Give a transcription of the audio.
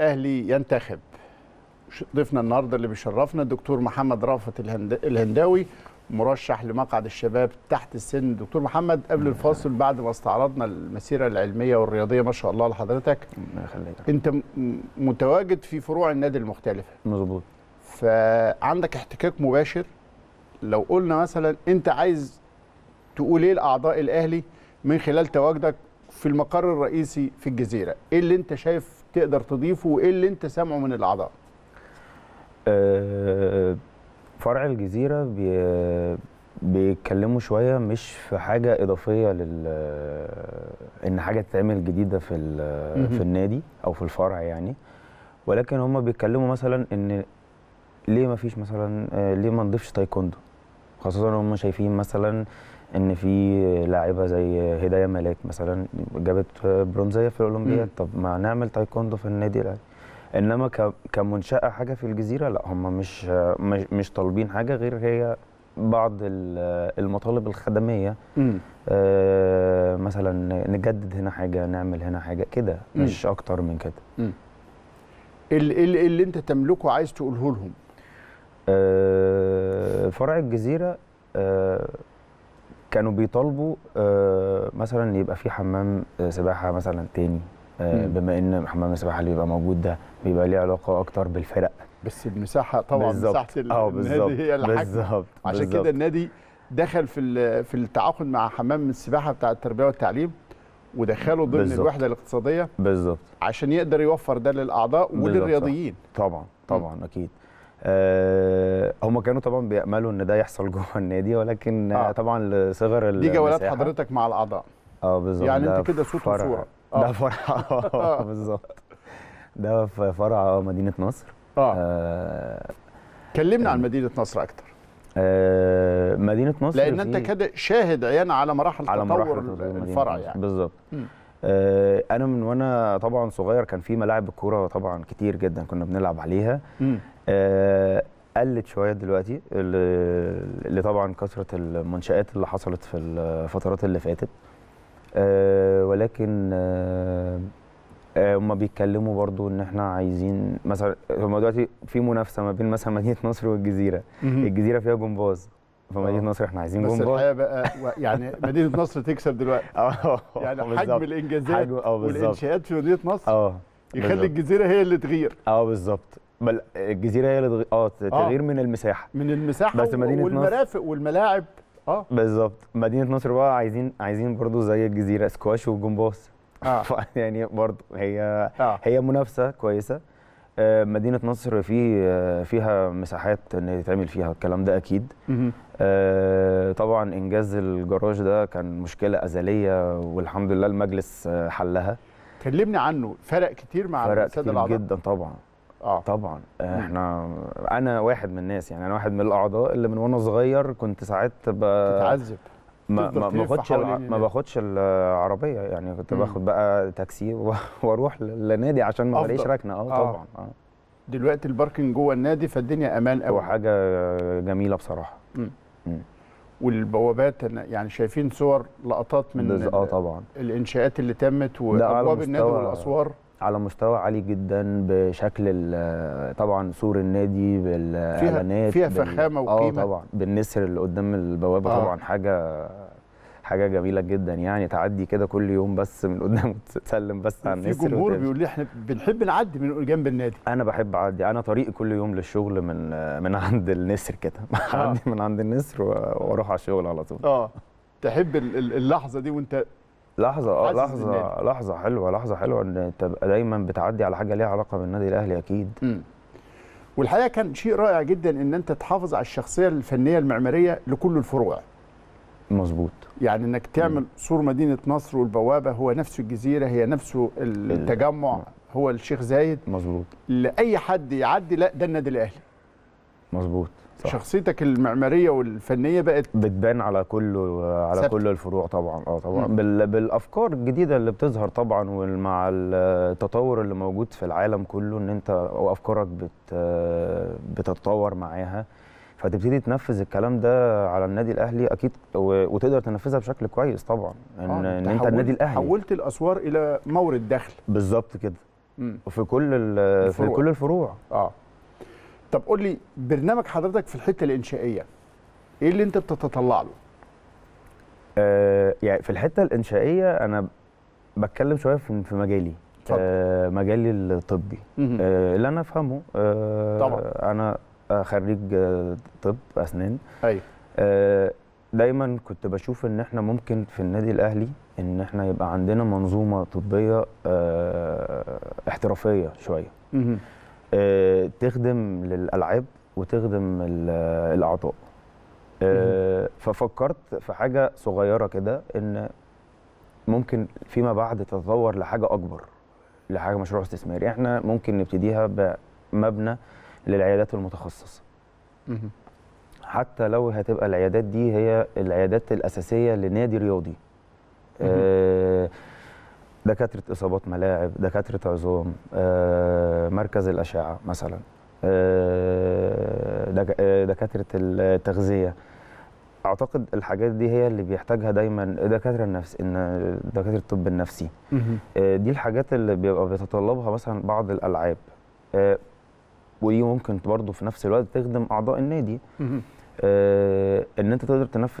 الاهلي ينتخب ضيفنا النهارده اللي بيشرفنا الدكتور محمد رافت الهند... الهنداوي مرشح لمقعد الشباب تحت السن دكتور محمد قبل الفاصل بعد ما استعرضنا المسيره العلميه والرياضيه ما شاء الله لحضرتك انت متواجد في فروع النادي المختلفه مظبوط فعندك احتكاك مباشر لو قلنا مثلا انت عايز تقول ايه لاعضاء الاهلي من خلال تواجدك في المقر الرئيسي في الجزيره ايه اللي انت شايف تقدر تضيفه وايه اللي انت سامعه من الاعضاء آه، فرع الجزيره بي بيتكلموا شويه مش في حاجه اضافيه لل ان حاجه تتعمل جديده في في النادي او في الفرع يعني ولكن هم بيتكلموا مثلا ان ليه ما فيش مثلا آه، ليه ما نضيفش تايكوندو خاصه هم شايفين مثلا ان في لاعيبه زي هدايه ملاك مثلا جابت برونزيه في الاولمبياد طب ما نعمل تايكوندو في النادي الاهلي انما كمنشاه حاجه في الجزيره لا هم مش مش, مش طالبين حاجه غير هي بعض المطالب الخدميه آه مثلا نجدد هنا حاجه نعمل هنا حاجه كده مش اكتر من كده اللي, اللي انت تملكه عايز تقوله لهم آه فرع الجزيره آه كانوا بيطالبوا آه، مثلا يبقى في حمام آه، سباحه مثلا تاني آه، بما ان حمام السباحه اللي بيبقى موجود ده بيبقى ليه علاقه اكتر بالفرق بس المساحه طبعا مساحه النادي هي الحجم بالظبط عشان كده النادي دخل في في التعاقد مع حمام السباحه بتاع التربيه والتعليم ودخله ضمن بالزبط. الوحده الاقتصاديه بالظبط عشان يقدر يوفر ده للاعضاء وللرياضيين طبعا طبعا اكيد أه هم كانوا طبعا بياملوا ان ده يحصل جوه النادي ولكن آه. طبعا لصغر دي جولات حضرتك مع الاعضاء اه بالظبط يعني انت كده صوت وصوره آه. ده فرع اه بالظبط ده في فرع مدينه نصر اه, آه. كلمنا آه. عن مدينه نصر اكتر آه، مدينه نصر لان انت كده شاهد عيان على مراحل على تطور الفرع يعني بالظبط آه، انا من وانا طبعا صغير كان في ملاعب الكوره طبعا كتير جدا كنا بنلعب عليها آه، قلت شويه دلوقتي اللي طبعا كثره المنشات اللي حصلت في الفترات اللي فاتت آه، ولكن هما بيتكلموا برضو ان احنا عايزين مثلا هما دلوقتي في منافسه ما بين مثلا مدينه نصر والجزيره الجزيره فيها جمباز في مدينه آه. نصر احنا عايزين جون بس الحقيقه بقى يعني مدينه نصر تكسب دلوقتي اه يعني حجم الانجازات آه، والانشاءات في مدينه نصر اه يخلي الجزيره هي اللي تغير اه بالظبط بل الجزيره هي اللي تغير آه،, اه تغيير من المساحه من المساحه بس مدينه والمرافق والملاعب اه بالظبط مدينه نصر بقى عايزين عايزين برضو زي الجزيره سكواش وجمباز اه يعني برضو هي آه. هي منافسه كويسه آه، مدينة نصر في آه، فيها مساحات ان يتعمل فيها الكلام ده اكيد آه، طبعا انجاز الجراج ده كان مشكلة ازلية والحمد لله المجلس حلها كلمني عنه فرق كتير مع فرق السادة الأعضاء جدا طبعا آه. طبعا احنا انا واحد من الناس يعني انا واحد من الاعضاء اللي من وانا صغير كنت ساعات بتعذب ما ما باخدش ما باخدش العربيه يعني كنت باخد بقى تاكسي واروح للنادي عشان ما الاقيش ركنه آه،, اه طبعا آه. دلوقتي الباركنج جوه النادي فالدنيا امان قوي وحاجه جميله بصراحه مم. مم. والبوابات يعني شايفين صور لقطات من اه طبعا الانشاءات اللي تمت وابواب النادي والاسوار على مستوى عالي جدا بشكل طبعا سور النادي بالاعلانات فيها, فيها فخامه آه، وقيمه اه طبعا بالنسر اللي قدام البوابه آه. طبعا حاجه حاجه جميله جدا يعني تعدي كده كل يوم بس من قدام تسلم بس على الناس في جمهور بيقول لي احنا بنحب نعدي من جنب النادي انا بحب اعدي انا طريقي كل يوم للشغل من من عند النسر كده آه. من عند النسر واروح على الشغل على طول اه تحب اللحظه دي وانت لحظه اه لحظه لحظه حلوه لحظه حلوه ان تبقى دايما بتعدي على حاجه ليها علاقه بالنادي الاهلي اكيد م. والحقيقه كان شيء رائع جدا ان انت تحافظ على الشخصيه الفنيه المعماريه لكل الفروع مظبوط يعني انك تعمل سور مدينه نصر والبوابه هو نفس الجزيره هي نفسه التجمع م. هو الشيخ زايد مظبوط لاي حد يعدي لا ده النادي الاهلي مظبوط صح. شخصيتك المعماريه والفنيه بقت بتبان على كل على سبت. كل الفروع طبعا اه طبعا بال بالافكار الجديده اللي بتظهر طبعا ومع التطور اللي موجود في العالم كله ان انت وافكارك بت بتتطور معاها فتبتدي تنفذ الكلام ده على النادي الاهلي اكيد وتقدر تنفذها بشكل كويس طبعا ان, آه إن انت النادي الاهلي حولت الاسوار الى مورد دخل بالظبط كده في كل في كل الفروع اه طب قول لي برنامج حضرتك في الحته الانشائيه ايه اللي انت بتتطلع له؟ آه يعني في الحته الانشائيه انا بتكلم شويه في مجالي آه مجالي الطبي آه اللي انا افهمه آه طبعا انا خريج آه، طب اسنان ايوه آه دايما كنت بشوف ان احنا ممكن في النادي الاهلي ان احنا يبقى عندنا منظومه طبيه آه احترافيه شويه آه، تخدم للالعاب وتخدم الاعضاء آه، ففكرت في حاجه صغيره كده ان ممكن فيما بعد تتطور لحاجه اكبر لحاجه مشروع استثماري احنا ممكن نبتديها بمبنى للعيادات المتخصصه حتى لو هتبقى العيادات دي هي العيادات الاساسيه لنادي رياضي دكاتره اصابات ملاعب دكاتره عظام آه، مركز الاشعه مثلا آه، آه، دكاتره التغذيه اعتقد الحاجات دي هي اللي بيحتاجها دايما دكاتره النفس ان دكاتره الطب النفسي دي الحاجات اللي بيبقى بيتطلبها مثلا بعض الالعاب ودي ممكن برضه في نفس الوقت تخدم اعضاء النادي ان انت تقدر تنفذ